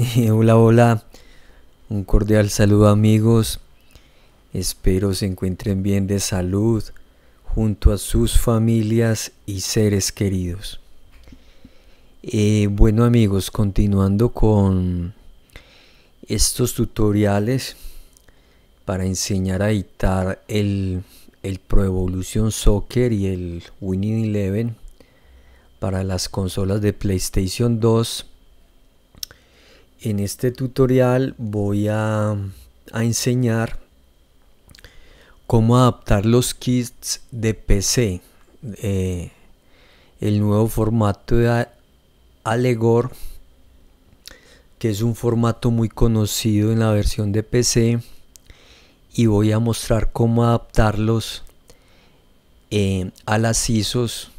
hola, hola. Un cordial saludo amigos. Espero se encuentren bien de salud junto a sus familias y seres queridos. Eh, bueno amigos, continuando con estos tutoriales para enseñar a editar el, el Pro Evolution Soccer y el Winning Eleven para las consolas de PlayStation 2 en este tutorial voy a, enseñar cómo adaptar los kits de PC. Eh, el nuevo formato de Allegor, que es un formato muy conocido en la versión de PC. Y voy a mostrar cómo adaptarlos eh, a las ISOs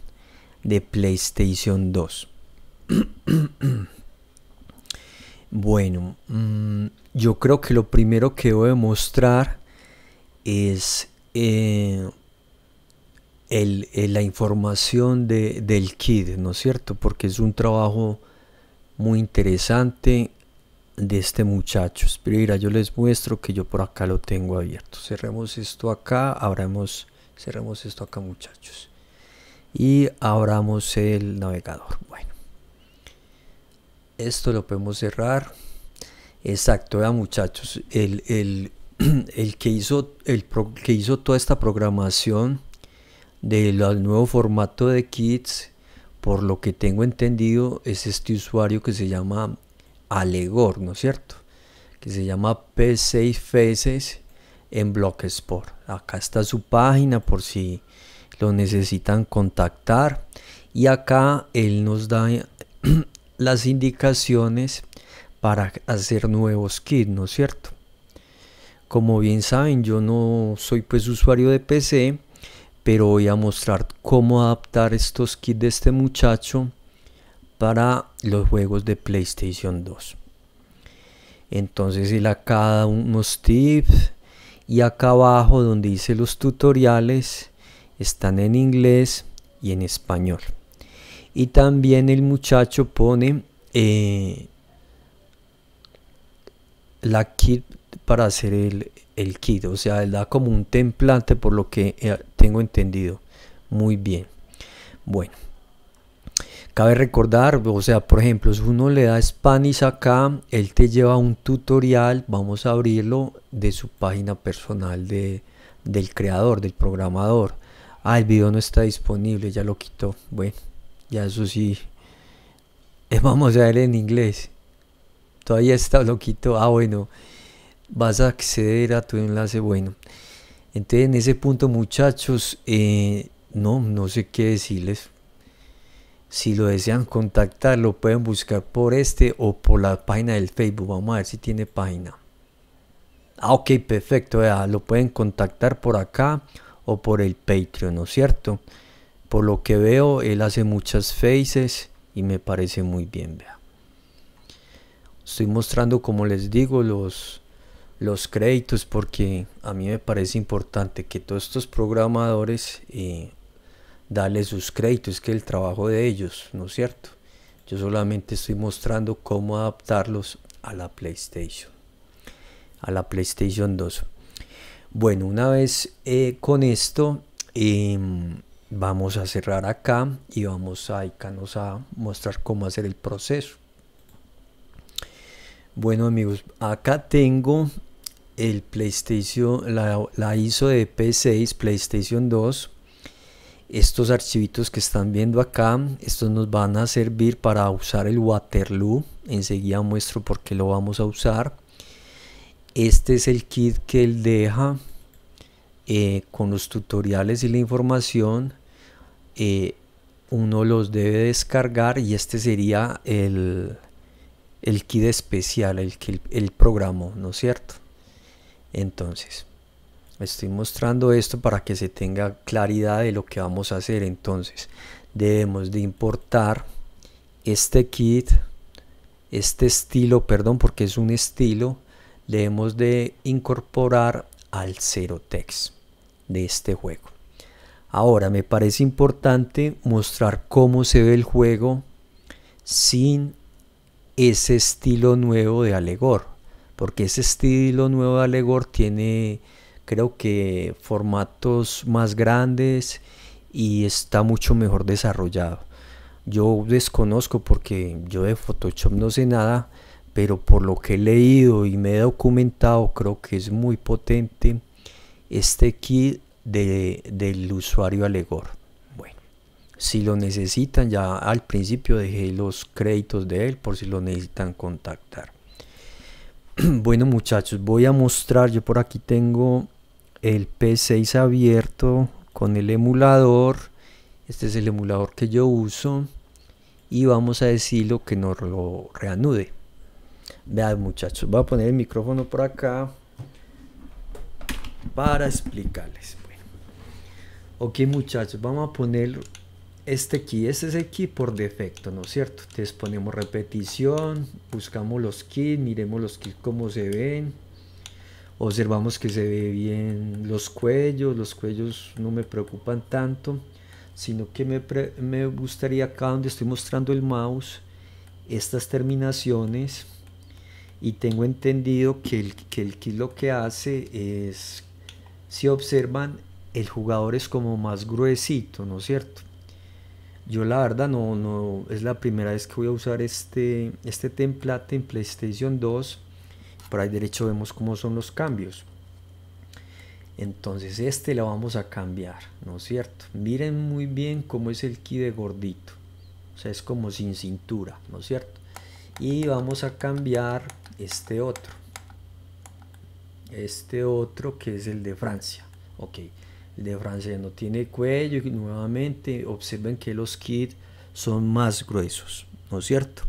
de PlayStation 2. Bueno, mm, yo creo que lo primero que voy a mostrar es eh, eh, la información del KID, ¿no es cierto? Porque es un trabajo muy interesante de este muchacho. mira, yo les muestro que yo por acá lo tengo abierto. Cerremos esto acá, abramos, cerremos esto acá muchachos. Y abramos el navegador. Bueno. Esto lo podemos cerrar. Exacto, ya muchachos, el, el, que hizo, el que hizo toda esta programación del nuevo formato de kits, por lo que tengo entendido, es este usuario que se llama Alegor, ¿no es cierto? Que se llama P6 Faces en Blocksport. Acá está su página por si lo necesitan contactar. Y acá él nos da las indicaciones para hacer nuevos kits, ¿no es cierto? Como bien saben, yo no soy pues usuario de PC, pero voy a mostrar cómo adaptar estos kits de este muchacho para los juegos de PlayStation 2. Entonces él acá da unos tips y acá abajo donde dice los tutoriales están en inglés y en español. Y también el muchacho pone eh, la kit para hacer el, el kit. O sea, él da como un template por lo que eh, tengo entendido. Muy bien. Bueno. Cabe recordar, o sea, por ejemplo, si uno le da Spanish acá, él te lleva un tutorial, vamos a abrirlo, de su página personal de, del creador, del programador. Ah, el video no está disponible, ya lo quitó. Bueno. Ya eso sí. Vamos a ver en inglés. Todavía está loquito. Ah, bueno. Vas a acceder a tu enlace. Bueno. Entonces en ese punto muchachos, eh, no, no sé qué decirles. Si lo desean contactar, lo pueden buscar por este o por la página del Facebook. Vamos a ver si tiene página. Ah, ok, perfecto. lo pueden contactar por acá o por el Patreon, ¿no es cierto? Por lo que veo, él hace muchas faces y me parece muy bien, vea. Estoy mostrando, como les digo, los, los créditos porque a mí me parece importante que todos estos programadores eh, darle sus créditos, que el trabajo de ellos, ¿no es cierto? Yo solamente estoy mostrando cómo adaptarlos a la PlayStation, a la PlayStation 2. Bueno, una vez eh, con esto, em, Vamos a cerrar acá y vamos a a mostrar cómo hacer el proceso. Bueno amigos, acá tengo el PlayStation, la, ISO de P6, PlayStation 2. Estos archivitos que están viendo acá, estos nos van a servir para usar el Waterloo. Enseguida muestro por qué lo vamos a usar. Este es el kit que él deja eh, con los tutoriales y la información eh, uno los debe descargar y este sería el, el kit especial, el que el, programa, ¿no es cierto? Entonces, estoy mostrando esto para que se tenga claridad de lo que vamos a hacer. Entonces, debemos de importar este kit, este estilo, perdón, porque es un estilo, debemos de incorporar al cero text de este juego. Ahora, me parece importante mostrar cómo se ve el juego sin ese estilo nuevo de Alegor, porque ese estilo nuevo de Alegor tiene, creo que, formatos más grandes y está mucho mejor desarrollado. Yo desconozco porque yo de Photoshop no sé nada, pero por lo que he leído y me he documentado, creo que es muy potente este kit del usuario alegor Bueno, si lo necesitan, ya al principio dejé los créditos de él por si lo necesitan contactar. Bueno muchachos, voy a mostrar, yo por aquí tengo el P6 abierto con el emulador. Este es el emulador que yo uso. Y vamos a decirlo que nos lo reanude. Vean muchachos, voy a poner el micrófono por acá para explicarles ok muchachos, vamos a poner este aquí, este es el key por defecto, ¿no es cierto? Entonces ponemos repetición, buscamos los kits, miremos los kits como se ven, observamos que se ve bien los cuellos, los cuellos no me preocupan tanto, sino que me, gustaría acá donde estoy mostrando el mouse, estas terminaciones, y tengo entendido que el, que el key lo que hace es, si observan, el jugador es como más gruesito, ¿no es cierto? Yo la verdad no, no es la primera vez que voy a usar este, este template en PlayStation 2. Por ahí derecho vemos cómo son los cambios. Entonces este lo vamos a cambiar, ¿no es cierto? Miren muy bien cómo es el key de gordito. O sea, es como sin cintura, ¿no es cierto? Y vamos a cambiar este otro. Este otro que es el de Francia. Ok. El de francés no tiene cuello y nuevamente observen que los kits son más gruesos, ¿no es cierto?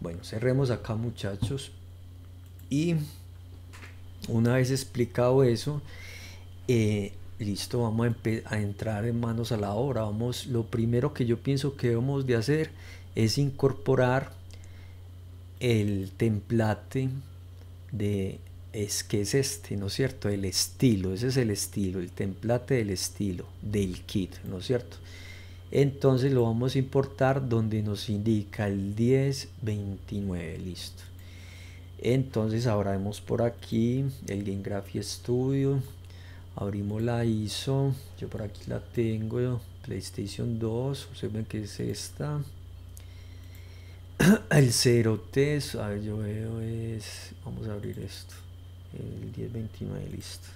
Bueno, cerremos acá muchachos. Y una vez explicado eso, eh, listo, vamos a, a, entrar en manos a la obra. Vamos, lo primero que yo pienso que debemos de hacer es incorporar el template de es que es este, ¿no es cierto? El estilo, ese es el estilo, el template del estilo, del kit, ¿no es cierto? Entonces lo vamos a importar donde nos indica el 1029, listo. Entonces ahora vemos por aquí el Game Graphy Studio, abrimos la ISO, yo por aquí la tengo, PlayStation 2, observen que es esta el 0T a ver, yo veo es, vamos a abrir esto el 1029, listo.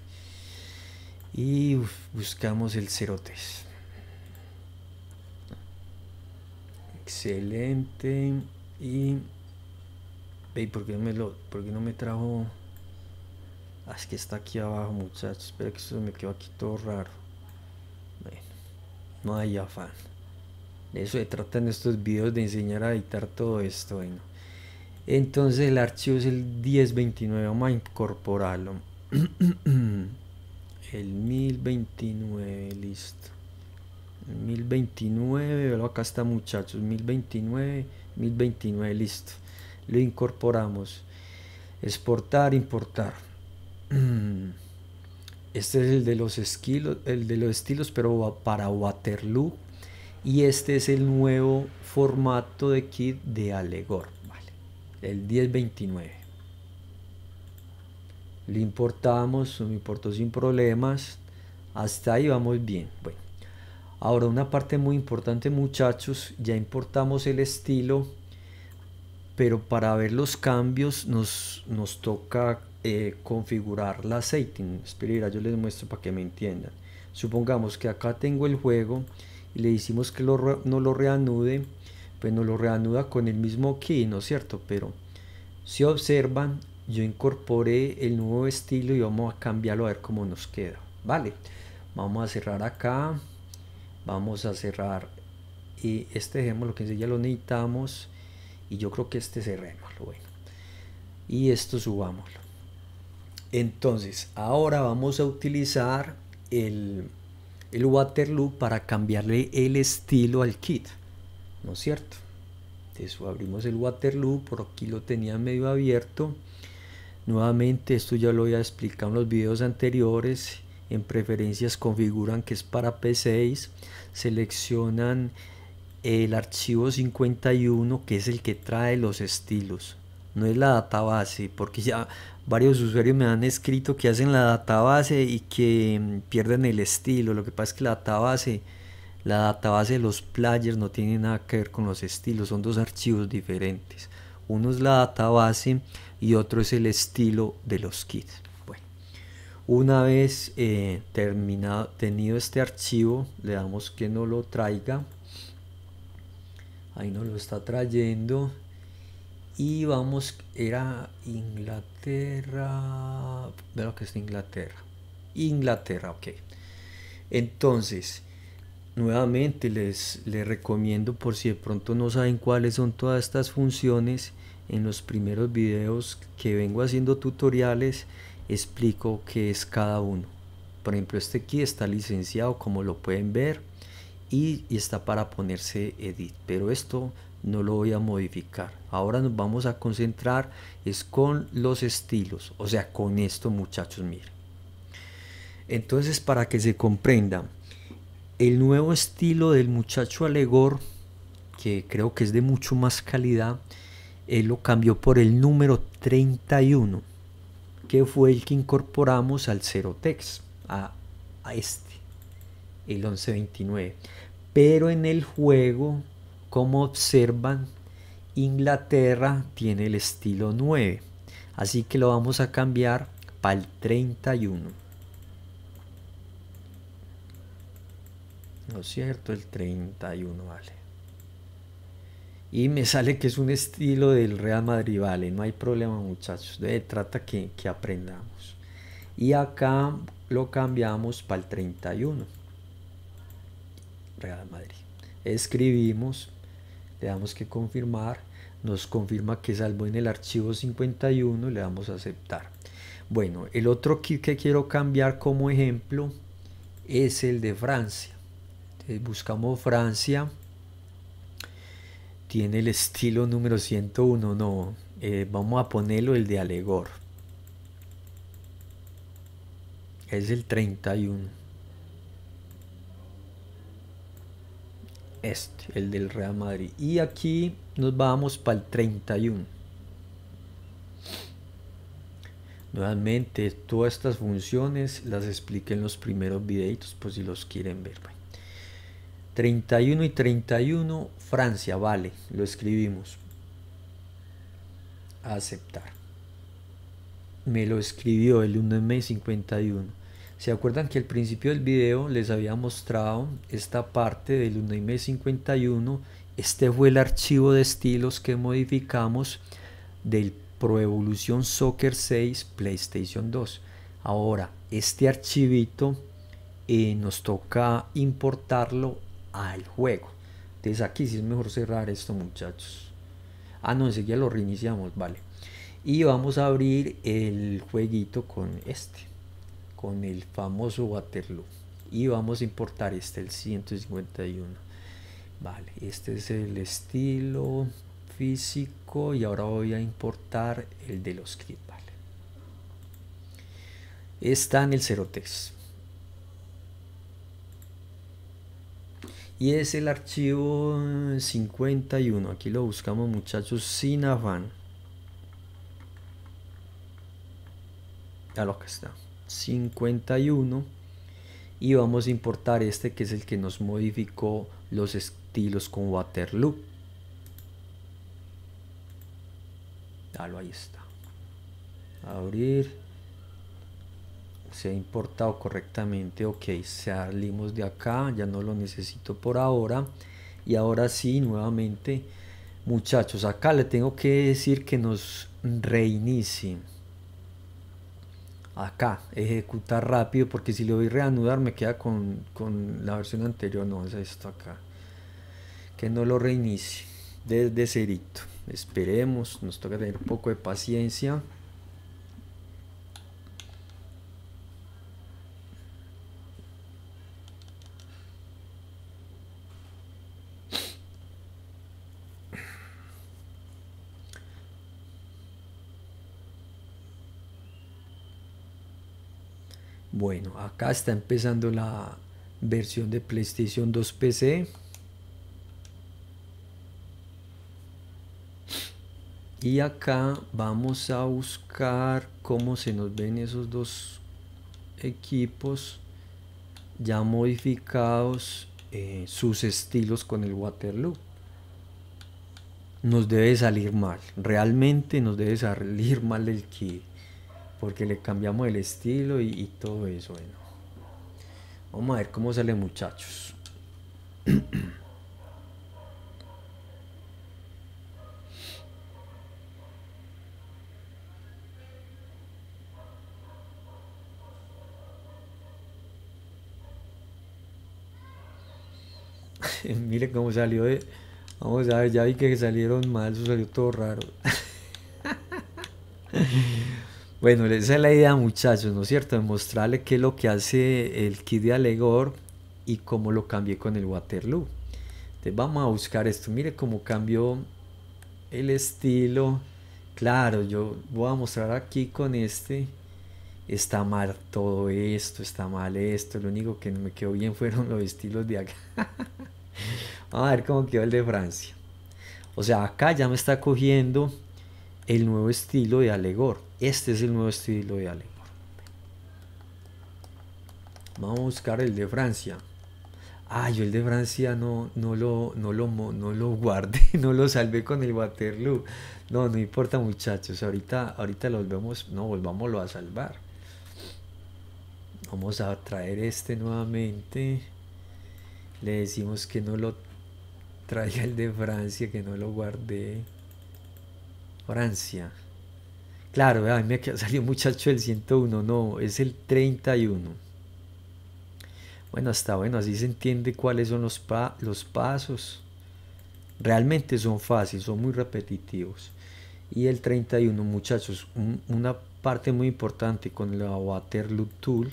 Y buscamos el cerotes. Excelente. Y. porque no me lo, porque no me trajo.? Ah, es que está aquí abajo, muchachos. Espera que eso me quedó aquí todo raro. no hay afán. De eso se trata en estos vídeos de enseñar a editar todo esto. Bueno. Entonces el archivo es el 1029, vamos a incorporarlo. el 1029, listo. el 1029, acá está muchachos, 1029, 1029, listo. Lo incorporamos. Exportar, importar. Este es el de los esquilos, el de los estilos, pero para Waterloo. Y este es el nuevo formato de kit de Allegor el 1029. Le importamos, me importó sin problemas. Hasta ahí vamos bien. Bueno, ahora una parte muy importante muchachos, ya importamos el estilo, pero para ver los cambios nos, nos toca eh, configurar la setting. Espera, yo les muestro para que me entiendan. Supongamos que acá tengo el juego y le decimos que no lo reanude pues nos lo reanuda con el mismo key, ¿no es cierto? Pero si observan, yo incorporé el nuevo estilo y vamos a cambiarlo a ver cómo nos queda, ¿vale? Vamos a cerrar acá, vamos a cerrar y este dejemos lo que ya lo necesitamos y yo creo que este lo bueno. Y esto subámoslo. Entonces, ahora vamos a utilizar el, el Waterloo para cambiarle el estilo al kit. ¿no es cierto? eso abrimos el Waterloo, por aquí lo tenía medio abierto. Nuevamente, esto ya lo había explicado en los videos anteriores. En preferencias configuran que es para P6, seleccionan el archivo 51 que es el que trae los estilos no es la database, porque ya varios usuarios me han escrito que hacen la database y que mm, pierden el estilo. Lo que pasa es que la database la database de los players no tiene nada que ver con los estilos, son dos archivos diferentes. Uno es la database y otro es el estilo de los kits. Bueno, una vez eh, terminado, tenido este archivo, le damos que no lo traiga. Ahí nos lo está trayendo. Y vamos, era Inglaterra. Veo que es Inglaterra. Inglaterra, ok. Entonces, Nuevamente les, les recomiendo por si de pronto no saben cuáles son todas estas funciones, en los primeros videos que vengo haciendo tutoriales explico qué es cada uno. Por ejemplo, este aquí está licenciado como lo pueden ver y, está para ponerse edit, pero esto no lo voy a modificar. Ahora nos vamos a concentrar es con los estilos, o sea, con esto muchachos, miren. Entonces, para que se comprendan, el nuevo estilo del muchacho Alegor, que creo que es de mucho más calidad, él lo cambió por el número 31, que fue el que incorporamos al 0 Tex, a este, el 1129. Pero en el juego, como observan, Inglaterra tiene el estilo 9, así que lo vamos a cambiar para el 31. ¿No es cierto? El 31, vale. Y me sale que es un estilo del Real Madrid, vale. No hay problema, muchachos. De, trata que, que aprendamos. Y acá lo cambiamos para el 31. Real Madrid. Escribimos, le damos que confirmar. Nos confirma que salvo en el archivo 51, le damos a aceptar. Bueno, el otro kit que quiero cambiar como ejemplo es el de Francia. Eh, buscamos Francia, tiene el estilo número 101, no, eh, vamos a ponerlo el de Alegor. Es el 31. Este, el del Real Madrid. Y aquí nos vamos para el 31. Nuevamente, todas estas funciones las expliqué en los primeros videitos, por pues si los quieren ver. Pues. 31 y 31, Francia, vale, lo escribimos. Aceptar. Me lo escribió el 1 de 51. ¿Se acuerdan que al principio del video les había mostrado esta parte del 1 y 51? Este fue el archivo de estilos que modificamos del Pro Evolution Soccer 6 PlayStation 2. Ahora, este archivito eh, nos toca importarlo al juego. desde aquí si es mejor cerrar esto muchachos. Ah, no, enseguida lo reiniciamos, vale. Y vamos a abrir el jueguito con este, con el famoso Waterloo. Y vamos a importar este, el 151. Vale, este es el estilo físico y ahora voy a importar el de los clips vale. Está en el 03. y es el archivo 51 aquí lo buscamos muchachos sin afán a lo que está 51 y vamos a importar este que es el que nos modificó los estilos con Waterloo dalo ahí está abrir se ha importado correctamente, ok, salimos de acá, ya no lo necesito por ahora. Y ahora sí, nuevamente, muchachos, acá le tengo que decir que nos reinicie. Acá, ejecutar rápido, porque si le a reanudar me queda con, con la versión anterior, no, es esto acá. Que no lo reinicie desde cerito. Esperemos, nos toca tener un poco de paciencia. Bueno, acá está empezando la versión de PlayStation 2 PC. Y acá vamos a buscar cómo se nos ven esos dos equipos ya modificados eh, sus estilos con el Waterloo. Nos debe salir mal, realmente nos debe salir mal el kit porque le cambiamos el estilo y, todo eso. Bueno. Vamos a ver cómo sale muchachos. Mire cómo salió eh. Vamos a ver, ya vi que salieron mal, salió todo raro. Bueno, esa es la idea, muchachos, ¿no es cierto? mostrarle qué es lo que hace el kit de Alegor y cómo lo cambié con el Waterloo. Entonces vamos a buscar esto. Mire cómo cambió el estilo. Claro, yo voy a mostrar aquí con este. Está mal todo esto, está mal esto. Lo único que no me quedó bien fueron los estilos de acá. Vamos a ver cómo quedó el de Francia. O sea, acá ya me está cogiendo el nuevo estilo de Alegor. Este es el nuevo estilo de Alegor. Vamos a buscar el de Francia. Ah, yo el de Francia no, no, lo, lo, no lo guardé, no lo salvé con el Waterloo. No, no importa muchachos, ahorita, ahorita lo volvemos, no, volvámoslo a salvar. Vamos a traer este nuevamente. Le decimos que no lo traiga el de Francia, que no lo guardé. Francia. Claro, a mí me salió muchacho el 101, no, es el 31. Bueno, está bueno, así se entiende cuáles son los, los pasos. Realmente son fáciles, son muy repetitivos. Y el 31, muchachos, una parte muy importante con la loop Tool,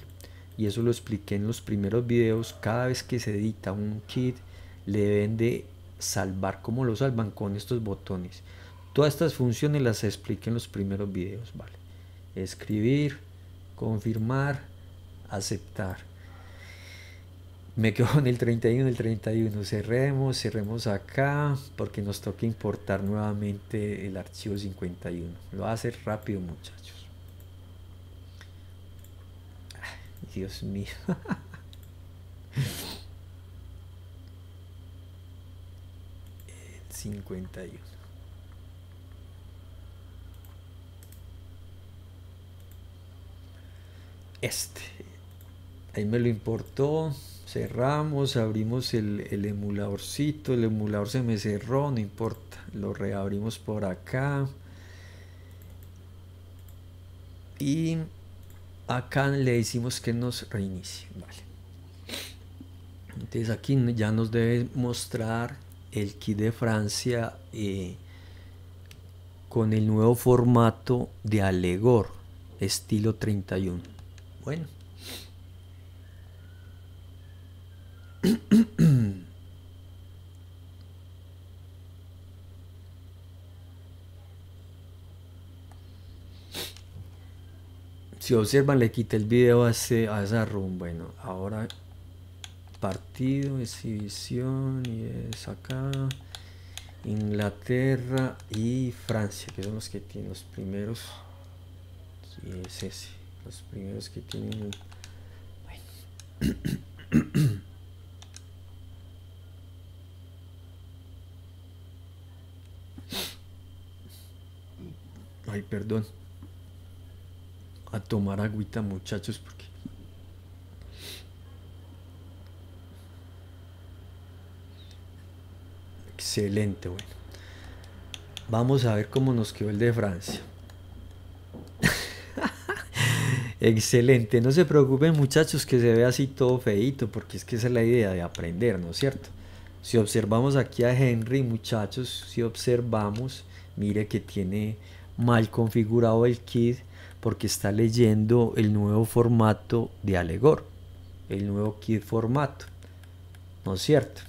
y eso lo expliqué en los primeros videos, cada vez que se edita un kit, le deben de salvar como lo salvan con estos botones. Todas estas funciones las expliqué en los primeros videos, ¿vale? Escribir, confirmar, aceptar. Me quedo en el 31, el 31. Cerremos, cerremos acá porque nos toca importar nuevamente el archivo 51. Lo va a hacer rápido, muchachos. Dios mío. el 51. este. Ahí me lo importó, cerramos, abrimos el, emuladorcito, el emulador se me cerró, no importa, lo reabrimos por acá. Y acá le decimos que nos reinicie, vale. Entonces aquí ya nos debe mostrar el kit de Francia eh, con el nuevo formato de Alegor, estilo 31. Bueno. Si observan, le quité el video a, a esa room. Bueno, ahora partido, exhibición, y es acá. Inglaterra y Francia, que son los que tienen los primeros. Y es ese los primeros que tienen bueno ay perdón a tomar agüita muchachos porque excelente bueno vamos a ver cómo nos quedó el de Francia Excelente, no se preocupen muchachos que se ve así todo feito, porque es que esa es la idea de aprender, ¿no es cierto? Si observamos aquí a Henry, muchachos, si observamos, mire que tiene mal configurado el kit porque está leyendo el nuevo formato de alegor el nuevo kit formato, ¿no es cierto?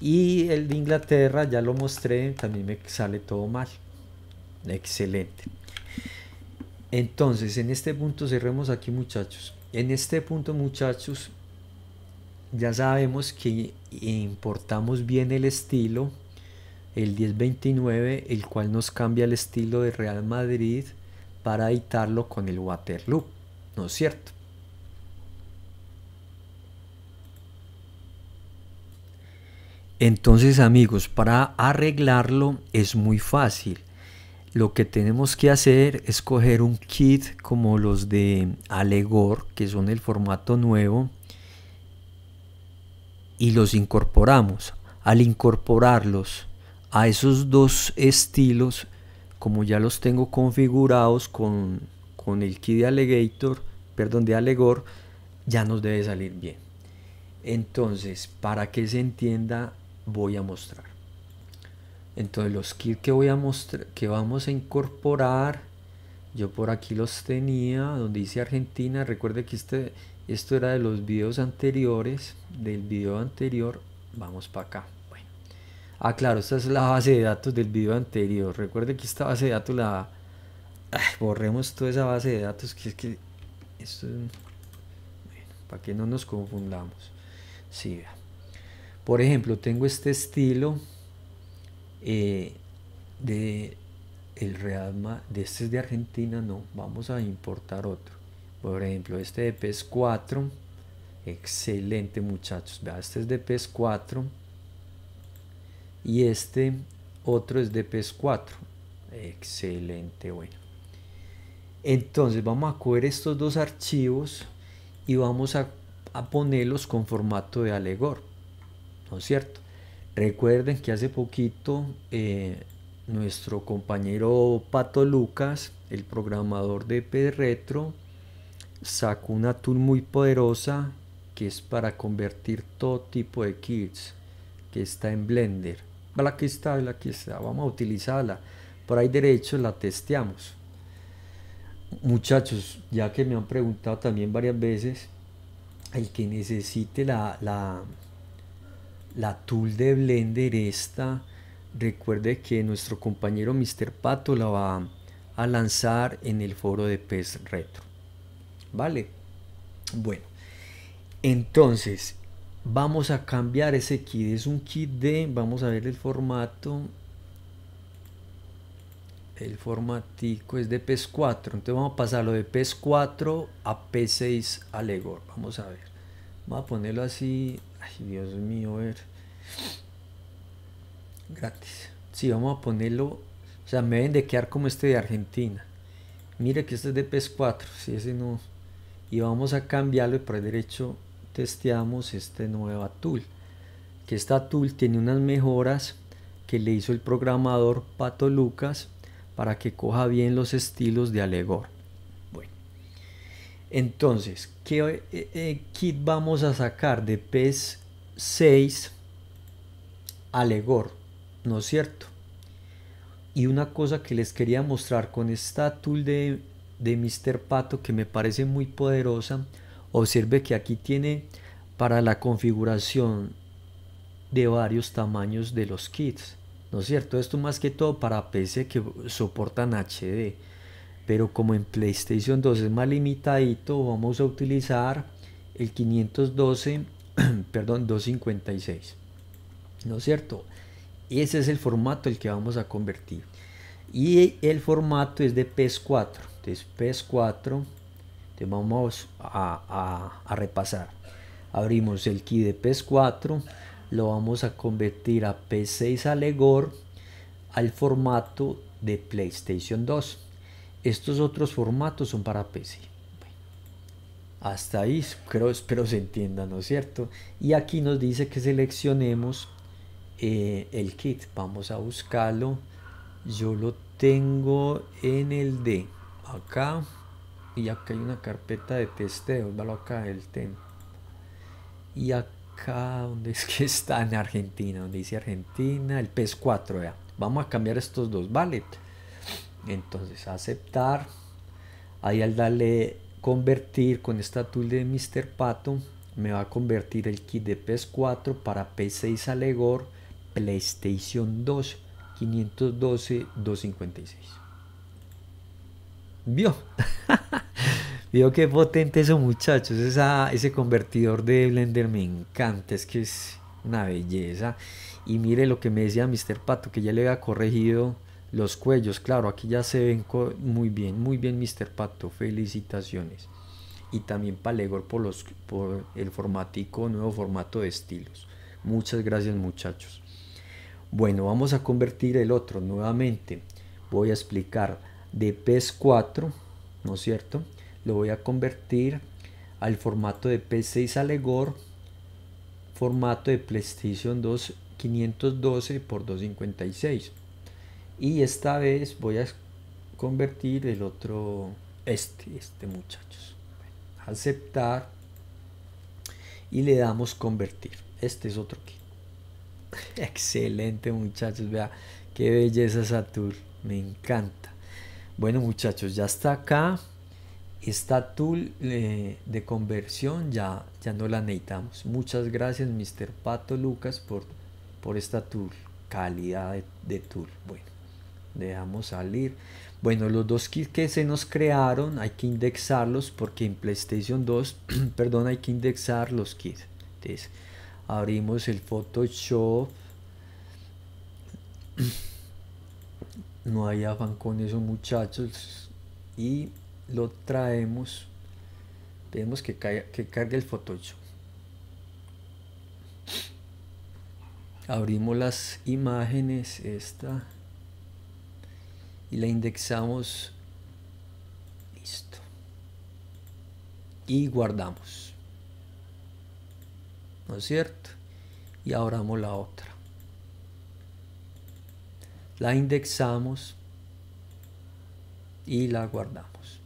Y el de Inglaterra, ya lo mostré, también me sale todo mal. Excelente. Entonces, en este punto cerremos aquí muchachos. En este punto muchachos, ya sabemos que importamos bien el estilo, el 1029, el cual nos cambia el estilo de Real Madrid para editarlo con el Waterloo, ¿no es cierto? Entonces amigos, para arreglarlo es muy fácil lo que tenemos que hacer es coger un kit como los de Alegor, que son el formato nuevo, y los incorporamos. Al incorporarlos a esos dos estilos, como ya los tengo configurados con, el kit de Allegator, perdón, de Allegor, ya nos debe salir bien. Entonces, para que se entienda, voy a mostrar. Entonces los kits que voy a mostrar, que vamos a incorporar, yo por aquí los tenía, donde dice Argentina, recuerde que este, esto era de los videos anteriores, del video anterior, vamos para acá. Ah, claro, esta es la base de datos del video anterior. Recuerde que esta base de datos la... borremos toda esa base de datos que es que... Esto Bueno, para que no nos confundamos. Sí, Por ejemplo, tengo este estilo eh, de el este es de Argentina, no, vamos a importar otro. Por ejemplo, este de PES 4, excelente muchachos, vea, este es de PES 4 y este otro es de PES 4, excelente, bueno. Entonces vamos a coger estos dos archivos y vamos a, ponerlos con formato de alegor. ¿no es cierto? Recuerden que hace poquito eh, nuestro compañero Pato Lucas, el programador de Retro, sacó una tool muy poderosa que es para convertir todo tipo de kits que está en Blender. La que está, la que está, vamos a utilizarla. Por ahí derecho la testeamos. Muchachos, ya que me han preguntado también varias veces, el que necesite la, la la tool de Blender esta. Recuerde que nuestro compañero Mr. Pato la va a lanzar en el foro de PES Retro. ¿Vale? Bueno, entonces vamos a cambiar ese kit. Es un kit de, vamos a ver el formato. El formatico es de PES 4. Entonces vamos a pasarlo de PES 4 a PES 6 Allegor. Vamos a ver. Vamos a ponerlo así Ay, Dios mío, a ver. Gratis. Sí, vamos a ponerlo. O sea, me deben de quedar como este de Argentina. mire que este es de ps e 4. Si ese no. Y vamos a cambiarlo y por el derecho testeamos este nuevo tool. Que esta tool tiene unas mejoras que le hizo el programador Pato Lucas para que coja bien los estilos de Alegor. Entonces, ¿qué eh, eh, kit vamos a sacar de PS 6 Alegor? ¿No es cierto? Y una cosa que les quería mostrar con esta tool de, de Mr. Pato que me parece muy poderosa, observe que aquí tiene para la configuración de varios tamaños de los kits. ¿No es cierto? Esto más que todo para PC que soportan HD pero como en PlayStation 2 es más limitadito, vamos a utilizar el 512, perdón, 256. ¿No es cierto? Ese es el formato el que vamos a convertir. Y el formato es de ps 4 Entonces ps 4 te vamos a, repasar. Abrimos el key de ps 4 lo vamos a convertir a p 6 alegor al formato de PlayStation 2 estos otros formatos son para PC. hasta ahí creo, espero se entienda, ¿no es cierto? Y aquí nos dice que seleccionemos eh, el kit. Vamos a buscarlo. Yo lo tengo en el D. Acá. Y acá hay una carpeta de testeo. acá el tema. Y acá, ¿dónde es que está? En Argentina. Donde dice Argentina. El PES 4. Ya. Vamos a cambiar estos dos. Vale. Entonces, aceptar. Ahí al darle convertir con esta tool de Mr. Pato, me va a convertir el kit de PS4 para P6 alegor PlayStation 2 512 256. Vio. Vio qué potente eso, muchachos. ese convertidor de Blender me encanta. Es que es una belleza. Y mire lo que me decía Mr. Pato, que ya le había corregido los cuellos, claro, aquí ya se ven muy bien, muy bien Mr. Pato, felicitaciones. Y también Palegor por, los, por el formático, nuevo formato de estilos. Muchas gracias muchachos. Bueno, vamos a convertir el otro nuevamente. Voy a explicar de PES 4, ¿no es cierto? Lo voy a convertir al formato de P6 alegor formato de PlayStation 2 512 por 256. Y esta vez voy a convertir el otro, este, este muchachos. aceptar y le damos convertir. Este es otro kit. Excelente muchachos, vea qué belleza tour me encanta. Bueno muchachos, ya está acá. Esta tool eh, de conversión ya, ya no la necesitamos. Muchas gracias Mr. Pato Lucas por, por esta tool, calidad de, de tool. Bueno dejamos salir. Bueno, los dos kits que se nos crearon hay que indexarlos porque en PlayStation 2, perdón, hay que indexar los kits. Entonces, abrimos el Photoshop. No hay afán con eso muchachos. Y lo traemos. tenemos que, que cargue el Photoshop. Abrimos las imágenes. Esta y la indexamos. Listo. Y guardamos. ¿No es cierto? Y abramos la otra. La indexamos y la guardamos.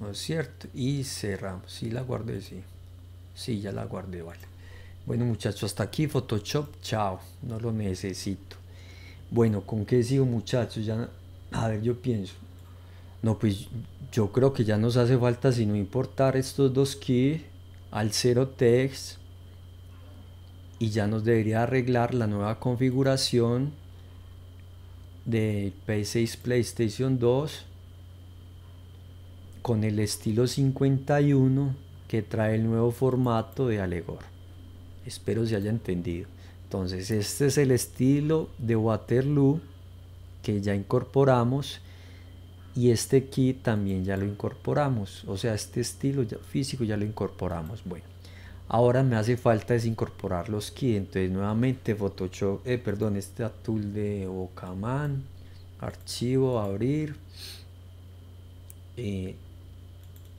¿No es cierto? Y cerramos. Sí, la guardé, sí. Sí, ya la guardé, vale. Bueno muchachos, hasta aquí Photoshop, chao, no lo necesito bueno, ¿con qué sigo muchachos? Ya, a ver, yo pienso, no, pues yo creo que ya nos hace falta sino importar estos dos kits al 0 text y ya nos debería arreglar la nueva configuración de P6 PlayStation 2 con el estilo 51 que trae el nuevo formato de Alegor. Espero se haya entendido. Entonces, este es el estilo de Waterloo que ya incorporamos y este kit también ya lo incorporamos. O sea, este estilo físico ya lo incorporamos. Bueno, ahora me hace falta es incorporar los key. Entonces, nuevamente Photoshop, eh, perdón, este tool de Bocaman, archivo, abrir. Eh,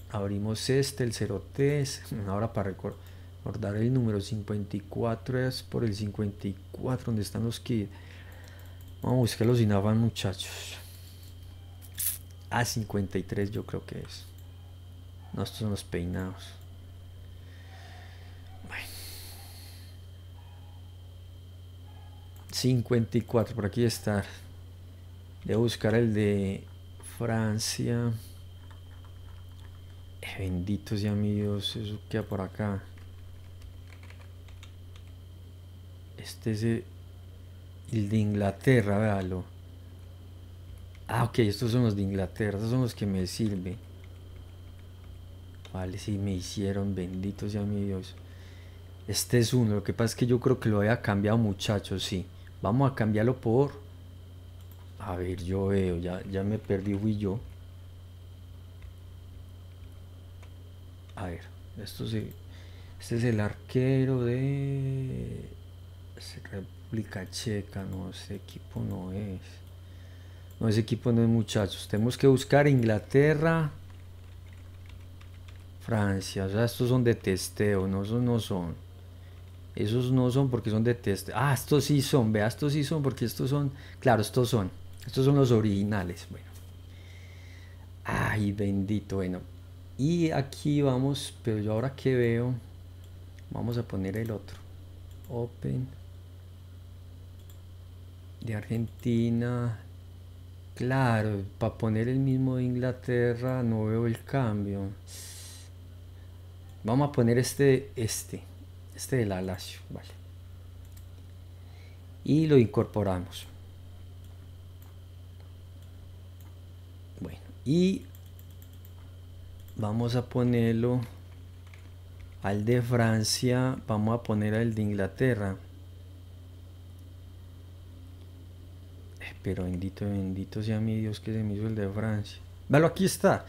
abrimos este, el 0T, ahora para recordar Guardar el número 54 es por el 54 donde están los que vamos a buscar los inavan muchachos a 53 yo creo que es no estos son los peinados bueno. 54 por aquí está debo buscar el de Francia eh, benditos y amigos Dios eso queda por acá Este es el, de Inglaterra, véalo. Ah, ok, estos son los de Inglaterra, estos son los que me sirven. Vale, sí, me hicieron, bendito sea mi Dios. Este es uno, lo que pasa es que yo creo que lo había cambiado, muchachos, sí. Vamos a cambiarlo por... A ver, yo veo, ya, ya me perdí, fui yo. A ver, esto sí. Este es el arquero de... República Checa, no, ese equipo no es. No, ese equipo no es muchachos. Tenemos que buscar Inglaterra, Francia. O sea, estos son de testeo, no, esos no son. Esos no son porque son de testeo. Ah, estos sí son, vea, estos sí son porque estos son. Claro, estos son. Estos son los originales. Bueno. Ay, bendito. Bueno. Y aquí vamos, pero yo ahora que veo, vamos a poner el otro. Open de Argentina, claro, para poner el mismo de Inglaterra no veo el cambio. Vamos a poner este, este, este del Alacio, vale. Y lo incorporamos. Bueno, y vamos a ponerlo al de Francia, vamos a poner al de Inglaterra. Pero bendito, bendito sea mi Dios que se me hizo el de Francia. Valo, aquí está.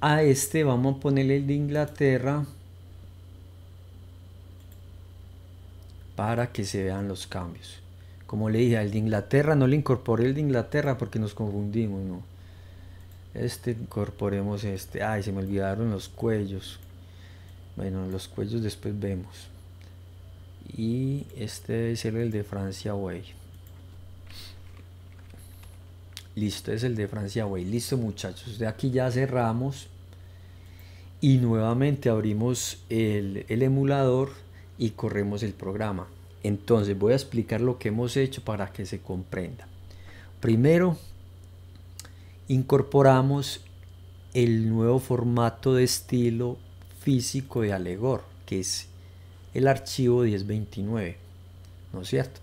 A este vamos a ponerle el de Inglaterra. Para que se vean los cambios. Como le dije, el de Inglaterra no le incorporé el de Inglaterra porque nos confundimos, ¿no? Este incorporemos este. Ay, se me olvidaron los cuellos. Bueno, los cuellos después vemos. Y este debe ser el de Francia güey. Listo, es el de Francia Way. Listo, muchachos. De aquí ya cerramos. Y nuevamente abrimos el, el emulador y corremos el programa. Entonces voy a explicar lo que hemos hecho para que se comprenda. Primero, incorporamos el nuevo formato de estilo físico de alegor que es el archivo 1029, ¿no es cierto?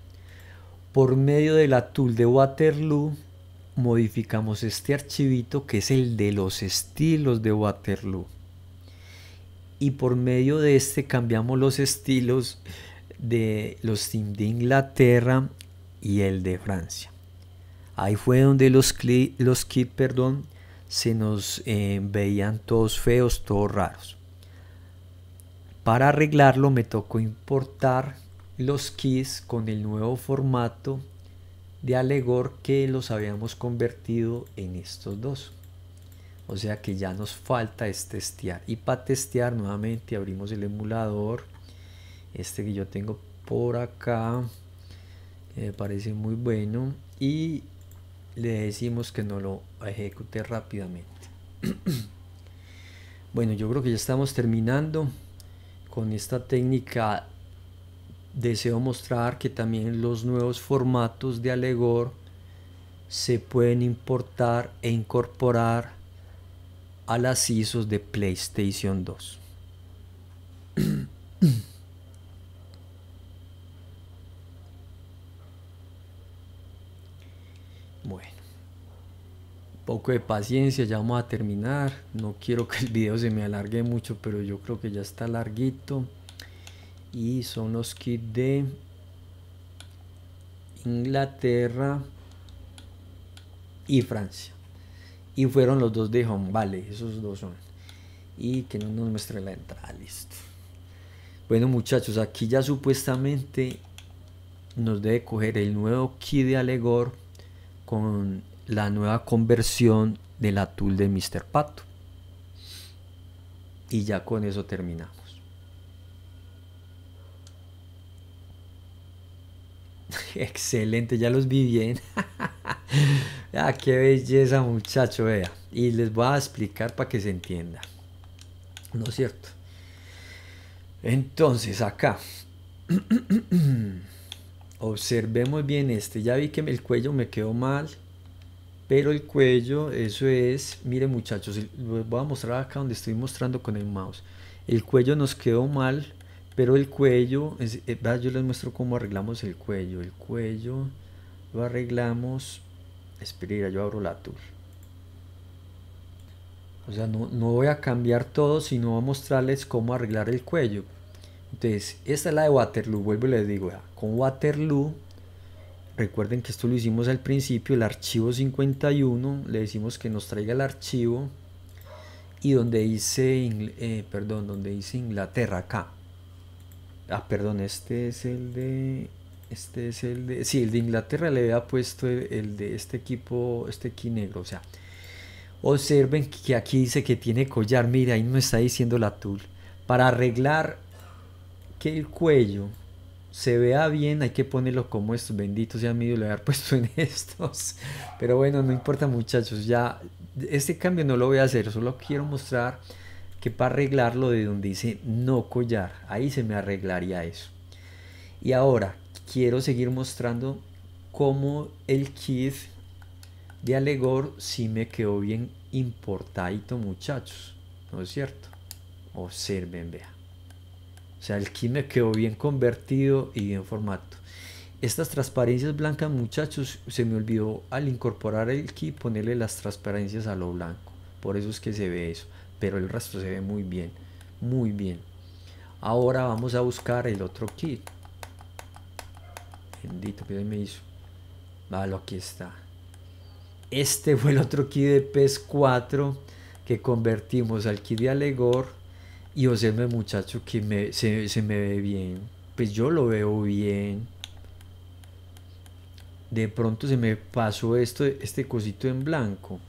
Por medio de la tool de Waterloo modificamos este archivito que es el de los estilos de Waterloo y por medio de este cambiamos los estilos de los de Inglaterra y el de Francia ahí fue donde los, los kits perdón, se nos eh, veían todos feos, todos raros para arreglarlo me tocó importar los kits con el nuevo formato de alegor que los habíamos convertido en estos dos. O sea que ya nos falta es testear. Y para testear nuevamente abrimos el emulador. Este que yo tengo por acá. Me parece muy bueno. Y le decimos que no lo ejecute rápidamente. bueno, yo creo que ya estamos terminando con esta técnica deseo mostrar que también los nuevos formatos de Alegor se pueden importar e incorporar a las ISOs de PlayStation 2. Bueno, un poco de paciencia, ya vamos a terminar. No quiero que el video se me alargue mucho, pero yo creo que ya está larguito y son los kits de Inglaterra y Francia. Y fueron los dos de Home Vale esos dos son. Y que no nos muestre la entrada, listo. Bueno muchachos, aquí ya supuestamente nos debe coger el nuevo kit de Alegor con la nueva conversión de la tool de Mr. Pato. Y ya con eso terminamos. Excelente, ya los vi bien. ah, qué belleza, muchacho, vea. Y les voy a explicar para que se entienda. ¿No es cierto? Entonces, acá. Observemos bien este. Ya vi que el cuello me quedó mal. Pero el cuello, eso es... mire muchachos, les voy a mostrar acá donde estoy mostrando con el mouse. El cuello nos quedó mal pero el cuello, eh, yo les muestro cómo arreglamos el cuello. El cuello lo arreglamos. Espera, yo abro la tour. O sea, no, voy a cambiar todo, sino a mostrarles cómo arreglar el cuello. Entonces, esta es la de Waterloo. Vuelvo y les digo, con Waterloo, recuerden que esto lo hicimos al principio, el archivo 51, le decimos que nos traiga el archivo y donde dice, eh, perdón, donde dice Inglaterra acá. Ah, perdón, este es el de. Este es el de. Sí, el de Inglaterra le había puesto el, de este equipo, este aquí negro. O sea, observen que aquí dice que tiene collar. Mira, ahí no está diciendo la tul. Para arreglar que el cuello se vea bien, hay que ponerlo como estos. Bendito sea medio le haber puesto en estos. Pero bueno, no importa, muchachos. Ya este cambio no lo voy a hacer, solo quiero mostrar que para arreglarlo de donde dice no collar, ahí se me arreglaría eso. Y ahora quiero seguir mostrando cómo el kit de Alegor sí me quedó bien importadito muchachos, ¿no es cierto? Observen, vea O sea, el kit me quedó bien convertido y bien formato. Estas transparencias blancas, muchachos, se me olvidó al incorporar el kit ponerle las transparencias a lo blanco. Por eso es que se ve eso pero el resto se ve muy bien, muy bien. Ahora vamos a buscar el otro kit. Bendito, que me hizo. Vale, aquí está. Este fue el otro kit de ps e 4 que convertimos al kit de Alegor. Y observe muchacho que me, se, se me ve bien. Pues yo lo veo bien de pronto se me pasó esto, este cosito en blanco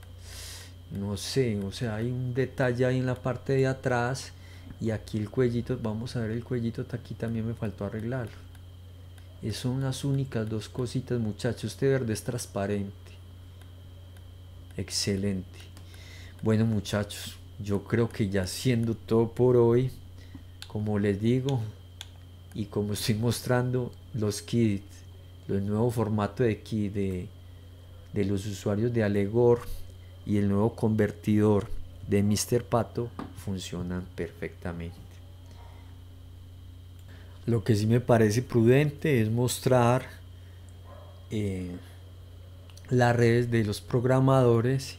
no sé, o sea, hay un detalle ahí en la parte de atrás y aquí el cuellito, vamos a ver el cuellito, aquí también me faltó arreglarlo. Esas son las únicas dos cositas, muchachos. Este verde es transparente. Excelente. Bueno, muchachos, yo creo que ya siendo todo por hoy, como les digo y como estoy mostrando los kits, los nuevo formato de kit de, de los usuarios de Alegor y el nuevo convertidor de mister Pato funcionan perfectamente. Lo que sí me parece prudente es mostrar eh, las redes de los programadores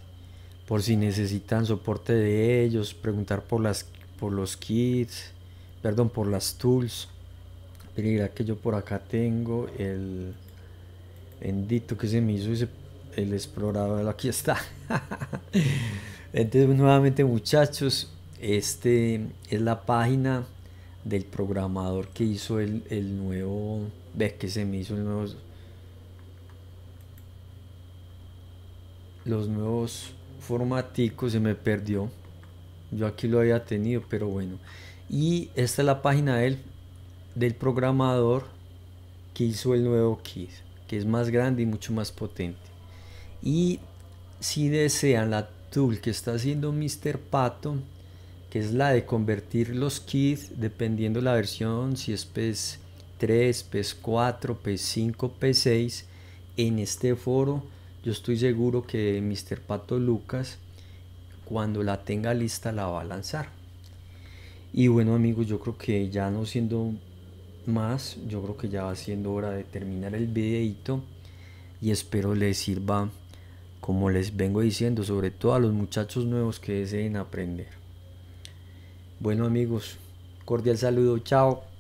por si necesitan soporte de ellos, preguntar por, las, por los kits, perdón, por las tools. Pero que yo por acá tengo el bendito que se me hizo ese el explorador aquí está. Entonces, nuevamente, muchachos, este es la página del programador que hizo el, el nuevo. Ves que se me hizo el nuevo. Los nuevos formaticos se me perdió. Yo aquí lo había tenido, pero bueno. Y esta es la página del, del programador que hizo el nuevo kit, que es más grande y mucho más potente. Y si desean la tool que está haciendo Mr. Pato, que es la de convertir los kits dependiendo la versión, si es ps 3, ps 4, ps 5, ps 6, en este foro yo estoy seguro que Mr. Pato Lucas cuando la tenga lista la va a lanzar. Y bueno amigos, yo creo que ya no siendo más, yo creo que ya va siendo hora de terminar el videito y espero les sirva como les vengo diciendo, sobre todo a los muchachos nuevos que deseen aprender. Bueno amigos, cordial saludo, chao.